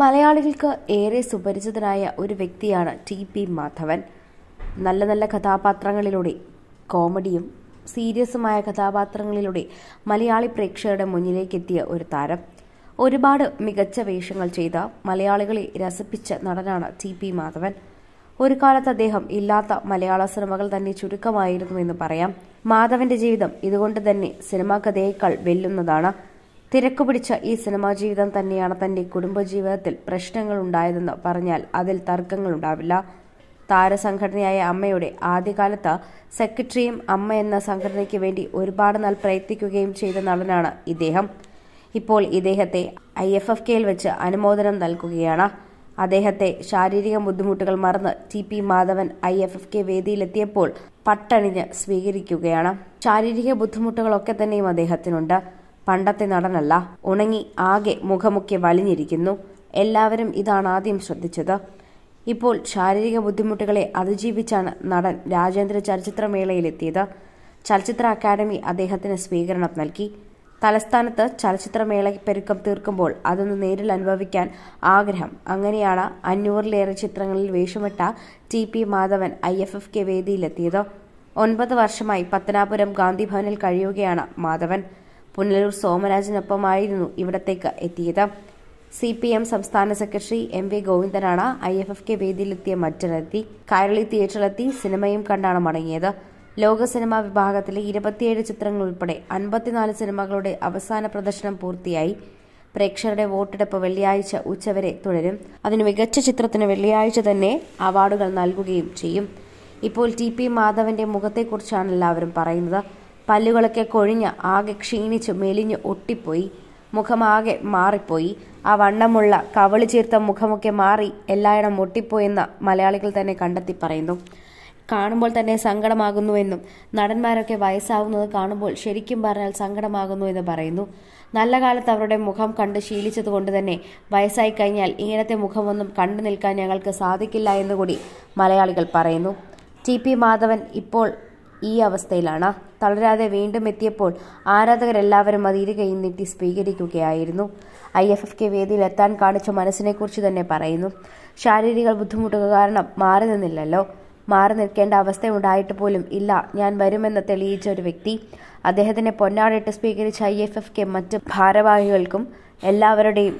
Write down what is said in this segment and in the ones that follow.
മലയാളികൾക്ക് ഏറെ സുപരിചിതനായ ഒരു വ്യക്തിയാണ് ടി പി മാധവൻ നല്ല നല്ല കഥാപാത്രങ്ങളിലൂടെ കോമഡിയും സീരിയസുമായ കഥാപാത്രങ്ങളിലൂടെ മലയാളി പ്രേക്ഷകരുടെ എത്തിയ ഒരു താരം ഒരുപാട് മികച്ച വേഷങ്ങൾ ചെയ്ത മലയാളികളെ രസിപ്പിച്ച നടനാണ് ടി പി മാധവൻ ഒരു കാലത്ത് അദ്ദേഹം ഇല്ലാത്ത മലയാള സിനിമകൾ തന്നെ ചുരുക്കമായിരുന്നു എന്ന് പറയാം മാധവന്റെ ജീവിതം ഇതുകൊണ്ട് തന്നെ സിനിമാ കഥയേക്കാൾ വെല്ലുന്നതാണ് തിരക്ക് പിടിച്ച ഈ സിനിമാ ജീവിതം തന്നെയാണ് തന്റെ കുടുംബജീവിതത്തിൽ പ്രശ്നങ്ങൾ ഉണ്ടായതെന്ന് പറഞ്ഞാൽ അതിൽ ഉണ്ടാവില്ല താരസംഘടനയായ അമ്മയുടെ ആദ്യകാലത്ത് സെക്രട്ടറിയും അമ്മ എന്ന സംഘടനയ്ക്ക് വേണ്ടി ഒരുപാട് നാൾ പ്രയത്നിക്കുകയും ചെയ്ത നടനാണ് ഇദ്ദേഹം ഇപ്പോൾ ഇദ്ദേഹത്തെ ഐ എഫ് എഫ് കെയിൽ വെച്ച് അനുമോദനം നൽകുകയാണ് അദ്ദേഹത്തെ ശാരീരിക ബുദ്ധിമുട്ടുകൾ മറന്ന് T P Madhavan I F F K വേദിയിലെത്തിയപ്പോൾ പട്ടണിഞ്ഞ് സ്വീകരിക്കുകയാണ് ശാരീരിക ബുദ്ധിമുട്ടുകളൊക്കെ തന്നെയും അദ്ദേഹത്തിനുണ്ട് പണ്ടത്തെ നടനല്ല ഉണങ്ങി ആകെ മുഖമൊക്കെ വലിഞ്ഞിരിക്കുന്നു എല്ലാവരും ഇതാണ് ആദ്യം ശ്രദ്ധിച്ചത് ഇപ്പോൾ ശാരീരിക ബുദ്ധിമുട്ടുകളെ അതിജീവിച്ചാണ് നടൻ രാജേന്ദ്ര ചലച്ചിത്രമേളയിലെത്തിയത് ചലച്ചിത്ര അക്കാദമി അദ്ദേഹത്തിന് സ്വീകരണം നൽകി തലസ്ഥാനത്ത് പെരുക്കം തീർക്കുമ്പോൾ അതൊന്ന് നേരിൽ അനുഭവിക്കാൻ ആഗ്രഹം അങ്ങനെയാണ് അഞ്ഞൂറിലേറെ ചിത്രങ്ങളിൽ വേഷമിട്ട T P Madhavan I F F K വേദിയിലെത്തിയത് ഒൻപത് വർഷമായി പത്തനാപുരം ഗാന്ധിഭവനിൽ കഴിയുകയാണ് മാധവൻ പുനലൂർ സോമരാജനൊപ്പമായിരുന്നു ഇവിടത്തേക്ക് എത്തിയത് സി പി എം സംസ്ഥാന സെക്രട്ടറി എം വി ഗോവിന്ദനാണ് ഐ എഫ് എഫ് കെ വേദിയിലെത്തിയ മറ്റൊരെത്തി കൈരളി തിയേറ്ററിലെത്തി സിനിമയും കണ്ടാണ് മടങ്ങിയത് ലോക സിനിമാ വിഭാഗത്തിലെ ഇരുപത്തിയേഴ് ചിത്രങ്ങൾ ഉൾപ്പെടെ അൻപത്തിനാല് സിനിമകളുടെ അവസാന പ്രദർശനം പൂർത്തിയായി പ്രേക്ഷകരുടെ വോട്ടെടുപ്പ് വെള്ളിയാഴ്ച ഉച്ചവരെ തുടരും അതിന് മികച്ച ചിത്രത്തിന് വെള്ളിയാഴ്ച തന്നെ അവാർഡുകൾ നൽകുകയും ചെയ്യും ഇപ്പോൾ ടി പി മാധവന്റെ മുഖത്തെക്കുറിച്ചാണ് എല്ലാവരും പറയുന്നത് പല്ലുകളൊക്കെ കൊഴിഞ്ഞ് ആകെ ക്ഷീണിച്ച് മെലിഞ്ഞു ഒട്ടിപ്പോയി മുഖമാകെ മാറിപ്പോയി ആ വണ്ണമുള്ള കവളി ചീർത്ത മുഖമൊക്കെ മാറി എല്ലായിടം ഒട്ടിപ്പോയെന്ന് മലയാളികൾ തന്നെ കണ്ടെത്തി പറയുന്നു കാണുമ്പോൾ തന്നെ സങ്കടമാകുന്നുവെന്നും നടന്മാരൊക്കെ വയസ്സാവുന്നത് കാണുമ്പോൾ ശരിക്കും പറഞ്ഞാൽ സങ്കടമാകുന്നു എന്ന് പറയുന്നു നല്ല കാലത്ത് അവരുടെ മുഖം കണ്ട് ശീലിച്ചതുകൊണ്ട് തന്നെ വയസ്സായി കഴിഞ്ഞാൽ ഇങ്ങനത്തെ മുഖമൊന്നും കണ്ടു നിൽക്കാൻ ഞങ്ങൾക്ക് സാധിക്കില്ല എന്നുകൂടി മലയാളികൾ പറയുന്നു ടി പി മാധവൻ ഇപ്പോൾ ഈ അവസ്ഥയിലാണ് തളരാതെ വീണ്ടും എത്തിയപ്പോൾ ആരാധകരെല്ലാവരും അത് ഇരുകൈയും നീട്ടി സ്വീകരിക്കുകയായിരുന്നു ഐ എഫ് എഫ് കെ വേദിയിൽ എത്താൻ കാണിച്ച മനസ്സിനെക്കുറിച്ച് തന്നെ പറയുന്നു ശാരീരിക ബുദ്ധിമുട്ടുകൾ കാരണം മാറി നിന്നില്ലല്ലോ മാറി നിൽക്കേണ്ട അവസ്ഥ ഉണ്ടായിട്ട് പോലും ഇല്ല ഞാൻ വരുമെന്ന് തെളിയിച്ച ഒരു വ്യക്തി അദ്ദേഹത്തിനെ പൊന്നാടിട്ട് സ്വീകരിച്ച ഐ എഫ് എഫ് കെ മറ്റ് ഭാരവാഹികൾക്കും എല്ലാവരുടെയും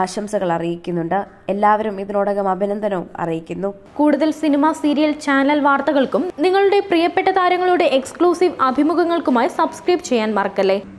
ആശംസകൾ അറിയിക്കുന്നുണ്ട് എല്ലാവരും ഇതിനോടകം അഭിനന്ദനവും അറിയിക്കുന്നു കൂടുതൽ സിനിമ സീരിയൽ ചാനൽ വാർത്തകൾക്കും നിങ്ങളുടെ പ്രിയപ്പെട്ട താരങ്ങളുടെ എക്സ്ക്ലൂസീവ് അഭിമുഖങ്ങൾക്കുമായി സബ്സ്ക്രൈബ് ചെയ്യാൻ മറക്കല്ലേ